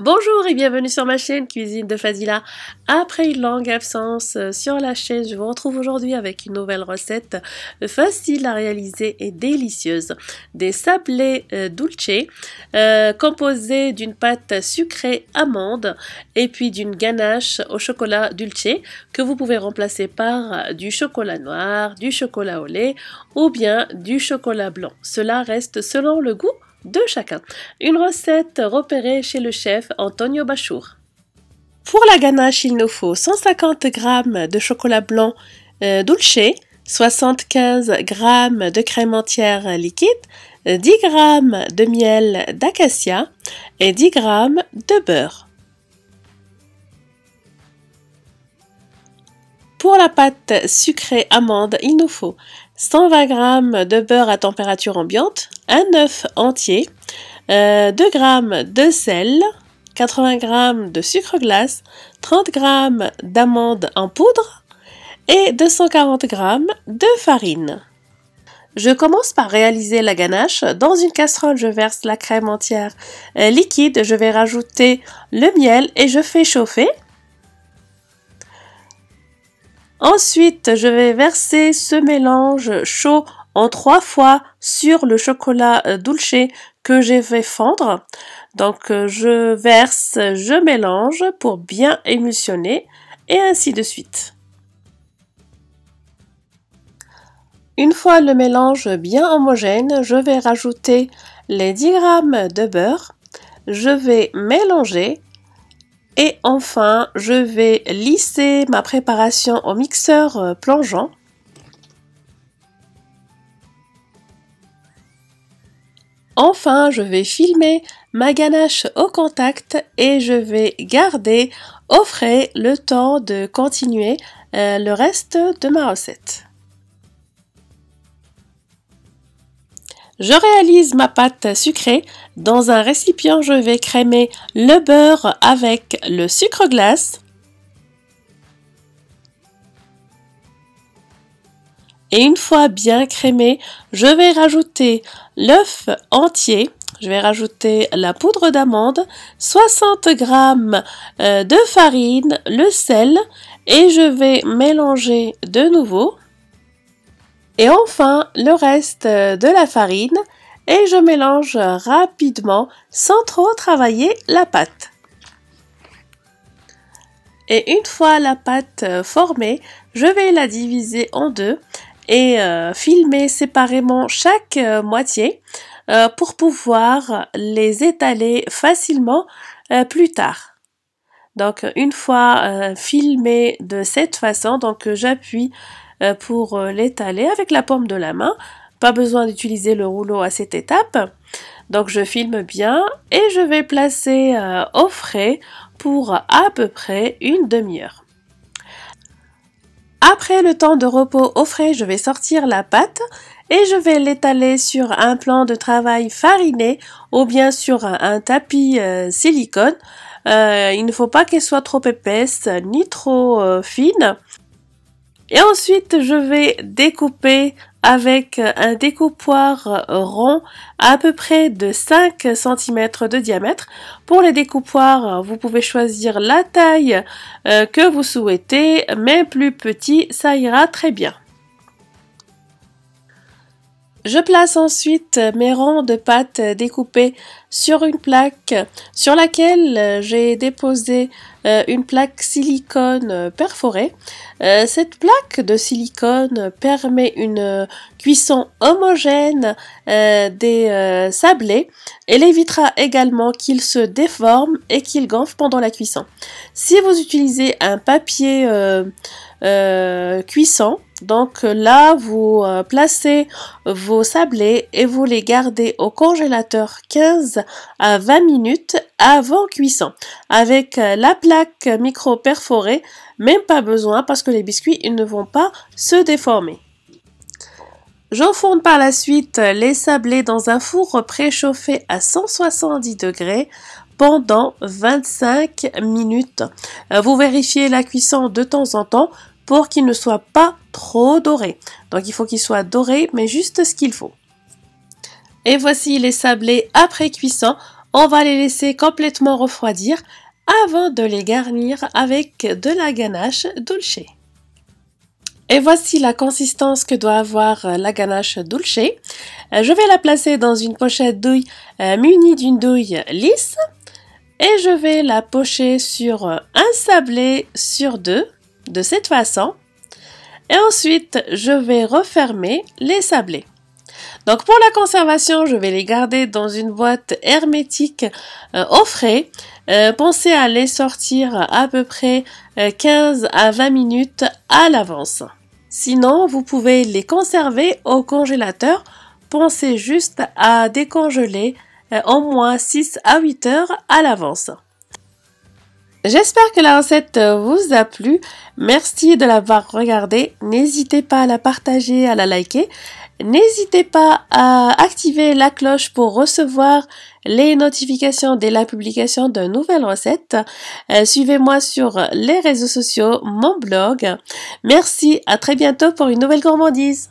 Bonjour et bienvenue sur ma chaîne Cuisine de Fazila. Après une longue absence euh, sur la chaîne, je vous retrouve aujourd'hui avec une nouvelle recette euh, facile à réaliser et délicieuse. Des sablés euh, dulce composés d'une pâte sucrée amande et puis d'une ganache au chocolat dulce que vous pouvez remplacer par du chocolat noir, du chocolat au lait ou bien du chocolat blanc. Cela reste selon le goût de chacun. Une recette repérée chez le chef Antonio Bachour. Pour la ganache, il nous faut 150 g de chocolat blanc euh, dulce, 75 g de crème entière liquide, 10 euh, g de miel d'acacia et 10 g de beurre. Pour la pâte sucrée amande, il nous faut 120 g de beurre à température ambiante, un œuf entier, 2 euh, g de sel, 80 g de sucre glace, 30 g d'amandes en poudre et 240 g de farine. Je commence par réaliser la ganache. Dans une casserole, je verse la crème entière euh, liquide, je vais rajouter le miel et je fais chauffer. Ensuite, je vais verser ce mélange chaud en trois fois sur le chocolat euh, dulce que je vais fondre. Donc euh, je verse, je mélange pour bien émulsionner et ainsi de suite. Une fois le mélange bien homogène, je vais rajouter les 10 g de beurre. Je vais mélanger et enfin, je vais lisser ma préparation au mixeur euh, plongeant. Enfin, je vais filmer ma ganache au contact et je vais garder au frais le temps de continuer euh, le reste de ma recette. Je réalise ma pâte sucrée. Dans un récipient, je vais crémer le beurre avec le sucre glace. Et une fois bien crémé, je vais rajouter l'œuf entier. Je vais rajouter la poudre d'amande, 60 g euh, de farine, le sel et je vais mélanger de nouveau. Et enfin, le reste euh, de la farine et je mélange rapidement sans trop travailler la pâte. Et une fois la pâte euh, formée, je vais la diviser en deux et euh, filmer séparément chaque euh, moitié euh, pour pouvoir les étaler facilement plus tard. Donc une fois filmé de cette façon, donc j'appuie pour l'étaler avec la paume de la main. Pas besoin d'utiliser le rouleau à cette étape. Donc je filme bien et je vais placer au frais pour à peu près une demi-heure. Après le temps de repos au frais, je vais sortir la pâte et je vais l'étaler sur un plan de travail fariné ou bien sur un tapis euh, silicone. Euh, il ne faut pas qu'elle soit trop épaisse ni trop euh, fine. Et ensuite, je vais découper avec un découpoir rond à peu près de 5 cm de diamètre. Pour les découpoirs, vous pouvez choisir la taille euh, que vous souhaitez, mais plus petit, ça ira très bien. Je place ensuite mes ronds de pâte découpés sur une plaque sur laquelle j'ai déposé euh, une plaque silicone perforée. Euh, cette plaque de silicone permet une cuisson homogène euh, des sablés. Elle évitera également qu'ils se déforment et qu'ils gonflent pendant la cuisson. Si vous utilisez un papier cuisson, donc euh, là, vous euh, placez vos sablés et vous les gardez au congélateur 15 à 20 minutes avant cuisson. Avec euh, la plaque micro perforée, même pas besoin parce que les biscuits, ils ne vont pas se déformer. J'enfourne par la suite les sablés dans un four préchauffé à 170 degrés pendant 25 minutes. Vous vérifiez la cuisson de temps en temps pour qu'il ne soit pas trop doré. Donc il faut qu'il soit doré, mais juste ce qu'il faut. Et voici les sablés après cuisson. On va les laisser complètement refroidir avant de les garnir avec de la ganache dulce. Et voici la consistance que doit avoir euh, la ganache dulce. Euh, je vais la placer dans une pochette douille euh, munie d'une douille lisse et je vais la pocher sur un sablé sur deux de cette façon. Et ensuite, je vais refermer les sablés. Donc pour la conservation, je vais les garder dans une boîte hermétique euh, au frais. Euh, pensez à les sortir à peu près 15 euh, à 20 minutes à l'avance. Sinon, vous pouvez les conserver au congélateur. Pensez juste à décongeler au moins 6 à 8 heures à l'avance. J'espère que la recette euh, vous a plu. Merci de l'avoir regardée. N'hésitez pas à la partager, à la liker. N'hésitez pas à activer la cloche pour recevoir les notifications dès la publication de nouvelles recettes. Euh, suivez-moi sur les réseaux sociaux, mon blog. Merci, à très bientôt pour une nouvelle gourmandise.